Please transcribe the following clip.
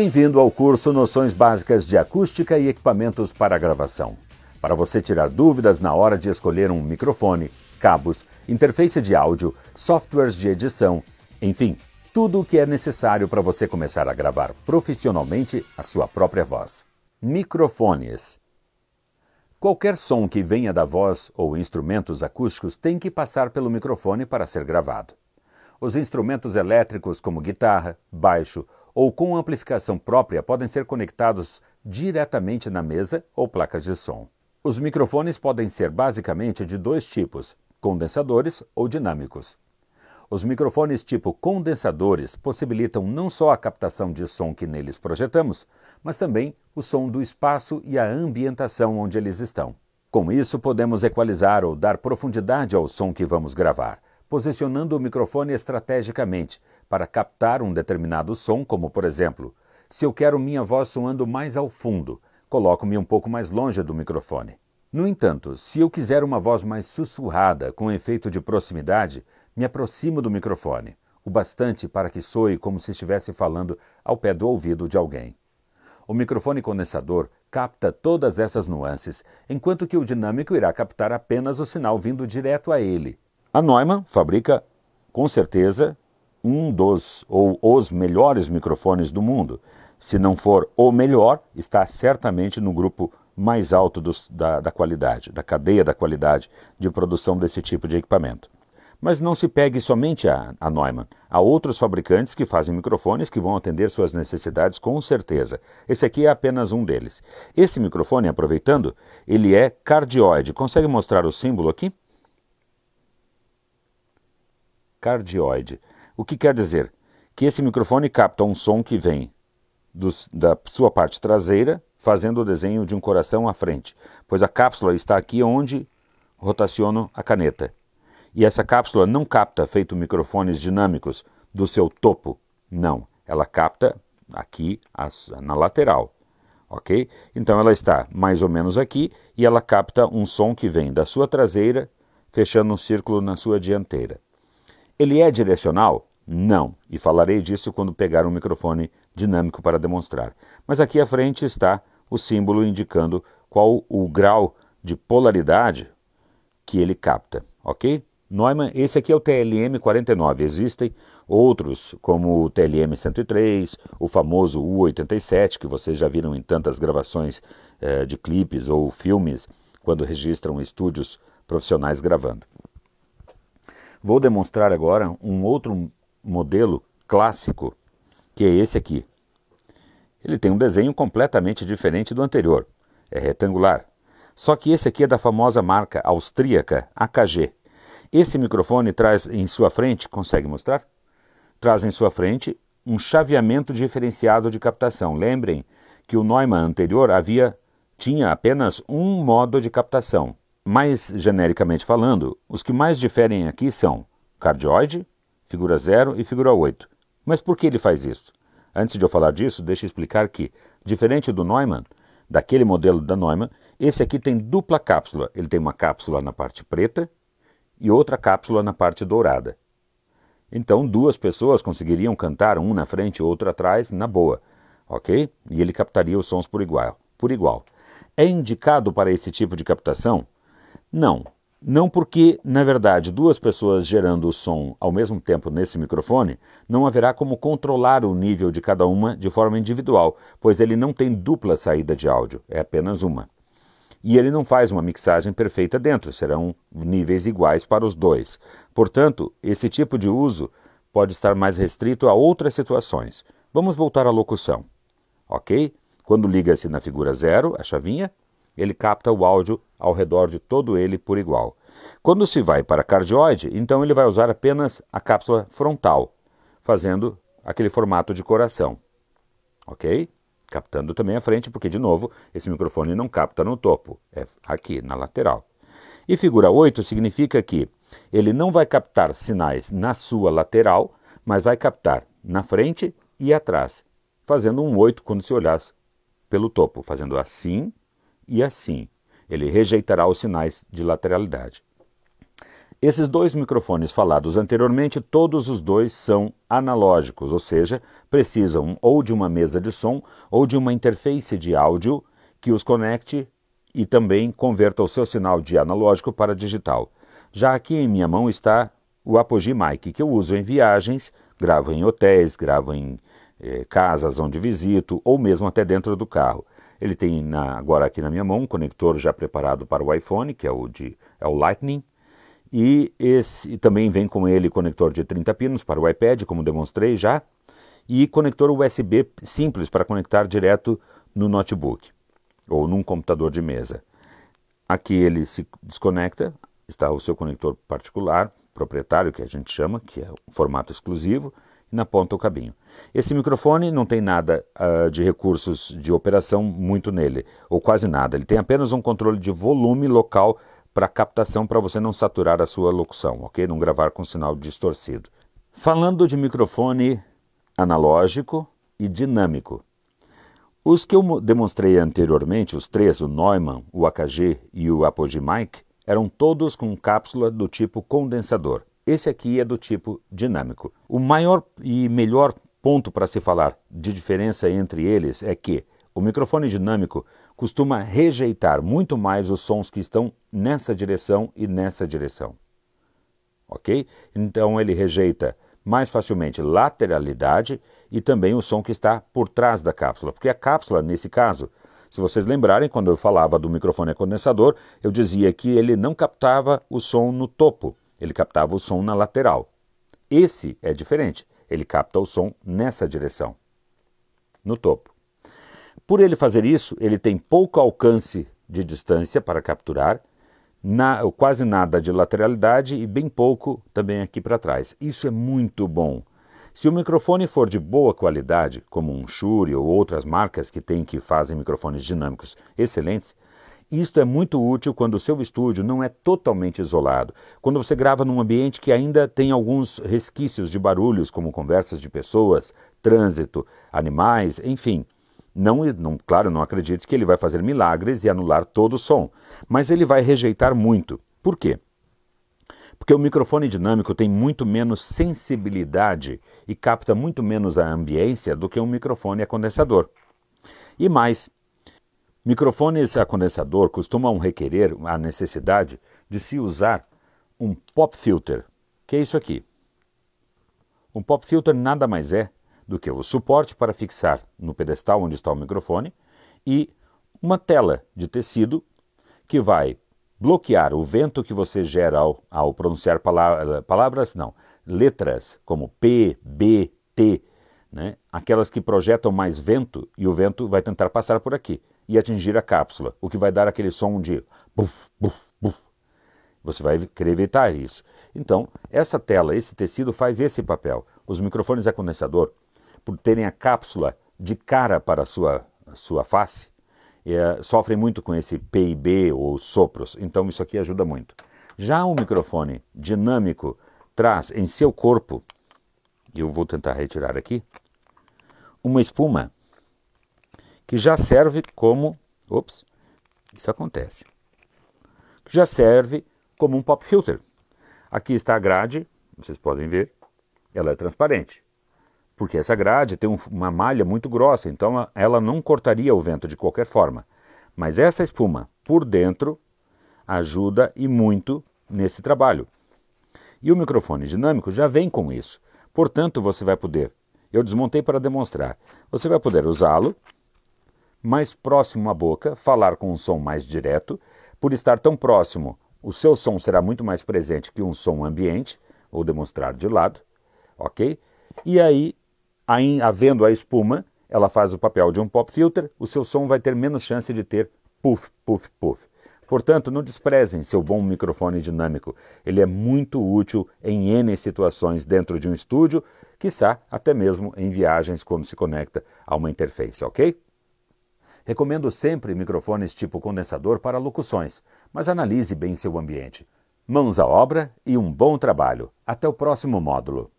Bem-vindo ao curso Noções Básicas de Acústica e Equipamentos para Gravação. Para você tirar dúvidas na hora de escolher um microfone, cabos, interface de áudio, softwares de edição, enfim, tudo o que é necessário para você começar a gravar profissionalmente a sua própria voz. Microfones. Qualquer som que venha da voz ou instrumentos acústicos tem que passar pelo microfone para ser gravado. Os instrumentos elétricos, como guitarra, baixo, ou com amplificação própria podem ser conectados diretamente na mesa ou placas de som. Os microfones podem ser basicamente de dois tipos: condensadores ou dinâmicos. Os microfones tipo condensadores possibilitam não só a captação de som que neles projetamos, mas também o som do espaço e a ambientação onde eles estão. Com isso, podemos equalizar ou dar profundidade ao som que vamos gravar, posicionando o microfone estrategicamente, para captar um determinado som, como por exemplo, se eu quero minha voz soando mais ao fundo, coloco-me um pouco mais longe do microfone. No entanto, se eu quiser uma voz mais sussurrada, com efeito de proximidade, me aproximo do microfone, o bastante para que soe como se estivesse falando ao pé do ouvido de alguém. O microfone condensador capta todas essas nuances, enquanto que o dinâmico irá captar apenas o sinal vindo direto a ele. A Neumann fabrica, com certeza, um dos ou os melhores microfones do mundo. Se não for o melhor, está certamente no grupo mais alto dos, da, da qualidade, da cadeia da qualidade de produção desse tipo de equipamento. Mas não se pegue somente a, a Neumann. Há outros fabricantes que fazem microfones que vão atender suas necessidades com certeza. Esse aqui é apenas um deles. Esse microfone, aproveitando, ele é cardioide. Consegue mostrar o símbolo aqui? Cardioide. O que quer dizer? Que esse microfone capta um som que vem dos, da sua parte traseira, fazendo o desenho de um coração à frente, pois a cápsula está aqui onde rotaciono a caneta. E essa cápsula não capta, feito microfones dinâmicos, do seu topo, não. Ela capta aqui na lateral, ok? Então ela está mais ou menos aqui e ela capta um som que vem da sua traseira, fechando um círculo na sua dianteira. Ele é direcional? Não, e falarei disso quando pegar um microfone dinâmico para demonstrar. Mas aqui à frente está o símbolo indicando qual o grau de polaridade que ele capta, ok? Neumann, esse aqui é o TLM-49. Existem outros, como o TLM-103, o famoso U-87, que vocês já viram em tantas gravações eh, de clipes ou filmes, quando registram estúdios profissionais gravando. Vou demonstrar agora um outro modelo clássico, que é esse aqui. Ele tem um desenho completamente diferente do anterior, é retangular. Só que esse aqui é da famosa marca austríaca AKG. Esse microfone traz em sua frente, consegue mostrar? Traz em sua frente um chaveamento diferenciado de captação. Lembrem que o Neumann anterior havia tinha apenas um modo de captação. Mais genericamente falando, os que mais diferem aqui são cardioide, figura 0 e figura 8. Mas por que ele faz isso? Antes de eu falar disso, deixe eu explicar que, diferente do Neumann, daquele modelo da Neumann, esse aqui tem dupla cápsula. Ele tem uma cápsula na parte preta e outra cápsula na parte dourada. Então, duas pessoas conseguiriam cantar, um na frente e outro atrás, na boa, ok? E ele captaria os sons por igual. Por igual. É indicado para esse tipo de captação? Não, não porque, na verdade, duas pessoas gerando o som ao mesmo tempo nesse microfone, não haverá como controlar o nível de cada uma de forma individual, pois ele não tem dupla saída de áudio, é apenas uma. E ele não faz uma mixagem perfeita dentro, serão níveis iguais para os dois. Portanto, esse tipo de uso pode estar mais restrito a outras situações. Vamos voltar à locução. Ok? Quando liga-se na figura zero, a chavinha, ele capta o áudio ao redor de todo ele por igual. Quando se vai para cardioide, então ele vai usar apenas a cápsula frontal, fazendo aquele formato de coração. Ok? Captando também a frente, porque, de novo, esse microfone não capta no topo, é aqui, na lateral. E figura 8 significa que ele não vai captar sinais na sua lateral, mas vai captar na frente e atrás, fazendo um 8 quando se olhar pelo topo, fazendo assim e assim ele rejeitará os sinais de lateralidade. Esses dois microfones falados anteriormente, todos os dois são analógicos, ou seja, precisam ou de uma mesa de som ou de uma interface de áudio que os conecte e também converta o seu sinal de analógico para digital. Já aqui em minha mão está o Apogee Mic, que eu uso em viagens, gravo em hotéis, gravo em eh, casas onde visito ou mesmo até dentro do carro. Ele tem na, agora aqui na minha mão um conector já preparado para o iPhone, que é o, de, é o Lightning. E, esse, e também vem com ele conector de 30 pinos para o iPad, como demonstrei já, e conector USB simples para conectar direto no notebook ou num computador de mesa. Aqui ele se desconecta, está o seu conector particular, proprietário, que a gente chama, que é um formato exclusivo, na ponta o cabinho. Esse microfone não tem nada uh, de recursos de operação muito nele, ou quase nada. Ele tem apenas um controle de volume local para captação para você não saturar a sua locução, ok? Não gravar com sinal distorcido. Falando de microfone analógico e dinâmico, os que eu demonstrei anteriormente, os três, o Neumann, o AKG e o Apogee Mic, eram todos com cápsula do tipo condensador. Esse aqui é do tipo dinâmico. O maior e melhor ponto para se falar de diferença entre eles é que o microfone dinâmico costuma rejeitar muito mais os sons que estão nessa direção e nessa direção. Ok? Então ele rejeita mais facilmente lateralidade e também o som que está por trás da cápsula, porque a cápsula, nesse caso, se vocês lembrarem, quando eu falava do microfone condensador, eu dizia que ele não captava o som no topo. Ele captava o som na lateral. Esse é diferente, ele capta o som nessa direção, no topo. Por ele fazer isso, ele tem pouco alcance de distância para capturar, na, quase nada de lateralidade e bem pouco também aqui para trás. Isso é muito bom. Se o microfone for de boa qualidade, como um Shure ou outras marcas que têm que fazem microfones dinâmicos excelentes, isto é muito útil quando o seu estúdio não é totalmente isolado, quando você grava num ambiente que ainda tem alguns resquícios de barulhos, como conversas de pessoas, trânsito, animais, enfim. Não, não, claro, não acredite que ele vai fazer milagres e anular todo o som, mas ele vai rejeitar muito. Por quê? Porque o microfone dinâmico tem muito menos sensibilidade e capta muito menos a ambiência do que um microfone a condensador. E mais, Microfones a condensador costumam requerer a necessidade de se usar um pop filter, que é isso aqui. Um pop filter nada mais é do que o suporte para fixar no pedestal onde está o microfone e uma tela de tecido que vai bloquear o vento que você gera ao, ao pronunciar palavra, palavras, não, letras como P, B, T, né? aquelas que projetam mais vento e o vento vai tentar passar por aqui e atingir a cápsula, o que vai dar aquele som de buf, buf, buf. Você vai querer evitar isso. Então, essa tela, esse tecido faz esse papel. Os microfones a condensador, por terem a cápsula de cara para a sua, a sua face, é, sofrem muito com esse PIB ou sopros, então isso aqui ajuda muito. Já um microfone dinâmico traz em seu corpo, eu vou tentar retirar aqui, uma espuma que já serve como. Ops, isso acontece. Que já serve como um pop filter. Aqui está a grade, vocês podem ver, ela é transparente. Porque essa grade tem uma malha muito grossa, então ela não cortaria o vento de qualquer forma. Mas essa espuma por dentro ajuda e muito nesse trabalho. E o microfone dinâmico já vem com isso. Portanto, você vai poder, eu desmontei para demonstrar, você vai poder usá-lo mais próximo à boca, falar com um som mais direto. Por estar tão próximo, o seu som será muito mais presente que um som ambiente, ou demonstrar de lado, ok? E aí, aí havendo a espuma, ela faz o papel de um pop filter, o seu som vai ter menos chance de ter puff, puff, puff. Portanto, não desprezem seu bom microfone dinâmico. Ele é muito útil em N situações dentro de um estúdio, quiçá até mesmo em viagens quando se conecta a uma interface, ok? Recomendo sempre microfones tipo condensador para locuções, mas analise bem seu ambiente. Mãos à obra e um bom trabalho. Até o próximo módulo.